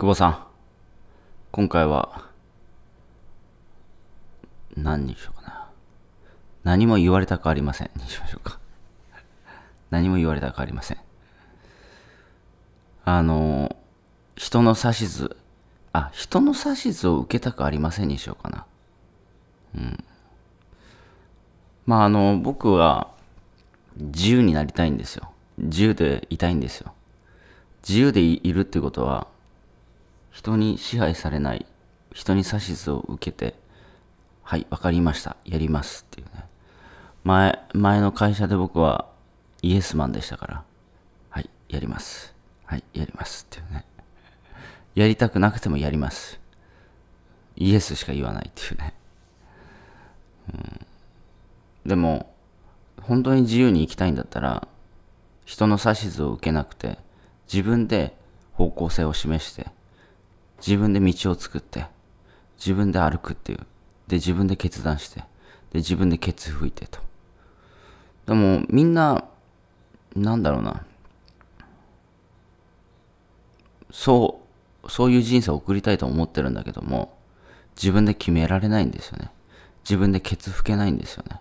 久保さん、今回は、何にしようかな。何も言われたくありません。にしましょうか。何も言われたくありません。あの、人の指図、あ、人の指図を受けたくありませんにしようかな。うん。まあ、あの、僕は、自由になりたいんですよ。自由でいたいんですよ。自由でいるってことは、人に支配されない、人に指図を受けて、はい、わかりました、やりますっていうね。前、前の会社で僕はイエスマンでしたから、はい、やります。はい、やりますっていうね。やりたくなくてもやります。イエスしか言わないっていうね。うん、でも、本当に自由に生きたいんだったら、人の指図を受けなくて、自分で方向性を示して、自分で道を作って、自分で歩くっていう。で、自分で決断して、で、自分でケツ吹いてと。でも、みんな、なんだろうな。そう、そういう人生を送りたいと思ってるんだけども、自分で決められないんですよね。自分でケツ吹けないんですよね。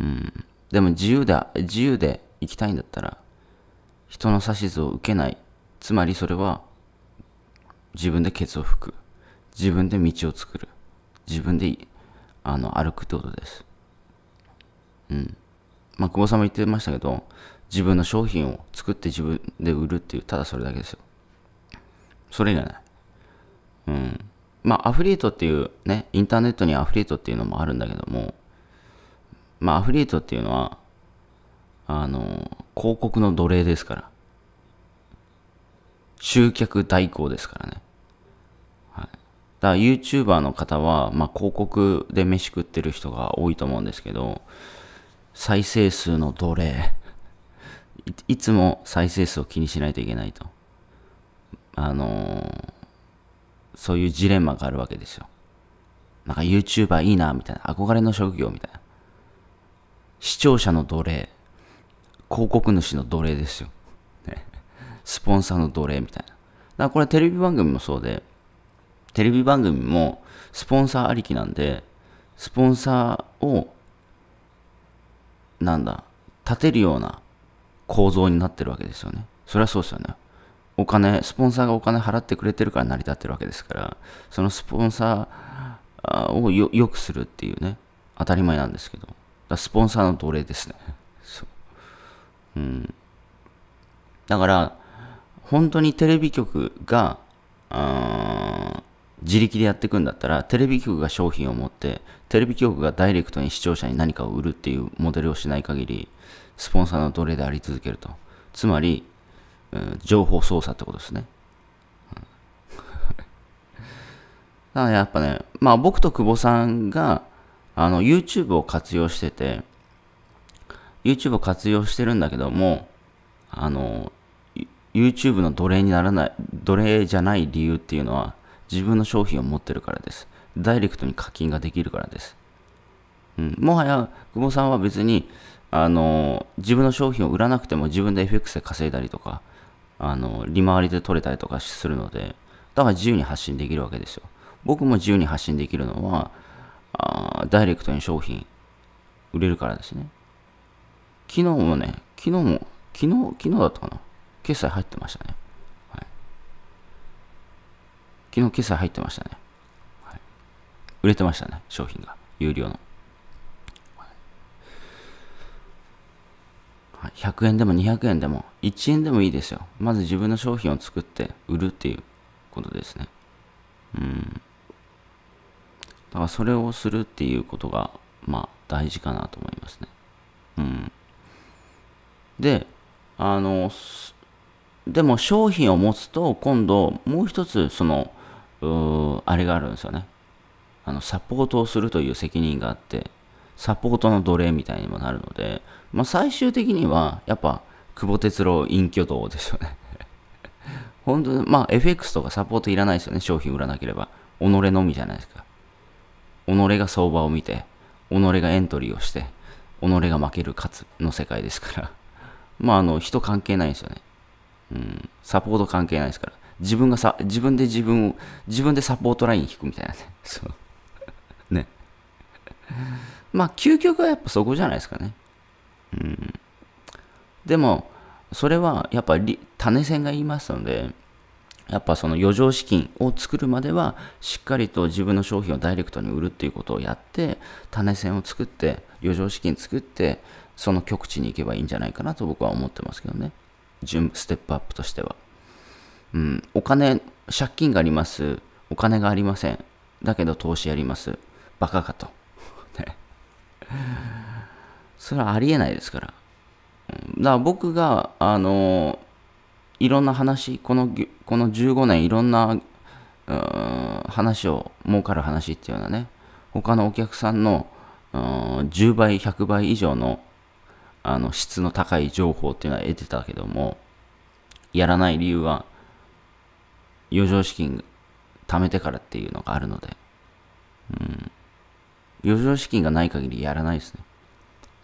うん。でも自由で、自由で行きたいんだったら、人の指図を受けない。つまりそれは、自分でケツを拭く。自分で道を作る。自分で、あの、歩くってことです。うん。まあ、久保さんも言ってましたけど、自分の商品を作って自分で売るっていう、ただそれだけですよ。それ以外ない。うん。まあ、アフリエイトっていうね、インターネットにアフリエイトっていうのもあるんだけども、まあ、アフリエイトっていうのは、あの、広告の奴隷ですから。集客代行ですからね。はい。だから YouTuber の方は、まあ、広告で飯食ってる人が多いと思うんですけど、再生数の奴隷い。いつも再生数を気にしないといけないと。あのー、そういうジレンマがあるわけですよ。なんか YouTuber いいな、みたいな。憧れの職業みたいな。視聴者の奴隷。広告主の奴隷ですよ。スポンサーの奴隷みたいな。だからこれテレビ番組もそうで、テレビ番組もスポンサーありきなんで、スポンサーを、なんだ、立てるような構造になってるわけですよね。それはそうですよね。お金、スポンサーがお金払ってくれてるから成り立ってるわけですから、そのスポンサーをよくするっていうね、当たり前なんですけど、だスポンサーの奴隷ですね。そう。うん。だから、本当にテレビ局が、自力でやっていくんだったら、テレビ局が商品を持って、テレビ局がダイレクトに視聴者に何かを売るっていうモデルをしない限り、スポンサーの奴隷であり続けると。つまり、うん、情報操作ってことですね。だからやっぱね、まあ僕と久保さんが、あの、YouTube を活用してて、YouTube を活用してるんだけども、あの、YouTube の奴隷にならない、奴隷じゃない理由っていうのは、自分の商品を持ってるからです。ダイレクトに課金ができるからです。うん、もはや、久保さんは別に、あの、自分の商品を売らなくても自分で FX で稼いだりとか、あの、利回りで取れたりとかするので、だから自由に発信できるわけですよ。僕も自由に発信できるのは、あダイレクトに商品売れるからですね。昨日もね、昨日も、昨日、昨日だったかな。決済入ってましたね。はい、昨日決済入ってましたね、はい。売れてましたね、商品が。有料の。100円でも200円でも1円でもいいですよ。まず自分の商品を作って売るっていうことですね。うん。だからそれをするっていうことが、まあ大事かなと思いますね。うん。で、あの、でも商品を持つと今度もう一つそのうあれがあるんですよねあのサポートをするという責任があってサポートの奴隷みたいにもなるので、まあ、最終的にはやっぱ久保哲郎隠居道ですよね 本当まあ FX とかサポートいらないですよね商品売らなければ己のみじゃないですか己が相場を見て己がエントリーをして己が負ける勝つの世界ですからまああの人関係ないですよねうん、サポート関係ないですから。自分がさ、自分で自分を、自分でサポートライン引くみたいなね。そう。ね。まあ、究極はやっぱそこじゃないですかね。うん。でも、それはやっぱり種銭が言いますので、やっぱその余剰資金を作るまでは、しっかりと自分の商品をダイレクトに売るっていうことをやって、種銭を作って、余剰資金作って、その極地に行けばいいんじゃないかなと僕は思ってますけどね。順ステップアップとしては、うん、お金借金がありますお金がありませんだけど投資やりますバカかと ねそれはありえないですから、うん、だから僕があのいろんな話このこの15年いろんな話を儲かる話っていうのはね他のお客さんの10倍100倍以上のあの質の高い情報っていうのは得てたけども、やらない理由は、余剰資金貯めてからっていうのがあるので、うん。余剰資金がない限りやらないですね。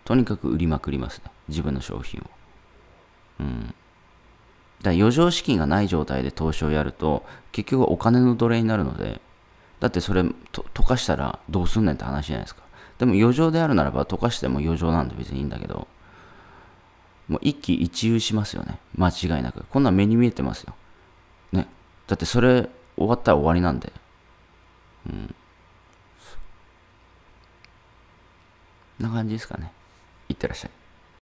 とにかく売りまくりますね。自分の商品を。うん。だ余剰資金がない状態で投資をやると、結局お金の奴隷になるので、だってそれと溶かしたらどうすんねんって話じゃないですか。でも余剰であるならば溶かしても余剰なんで別にいいんだけど、もう一喜一憂しますよね。間違いなく。こんなん目に見えてますよ。ね。だってそれ終わったら終わりなんで。うん。そんな感じですかね。いってらっしゃい。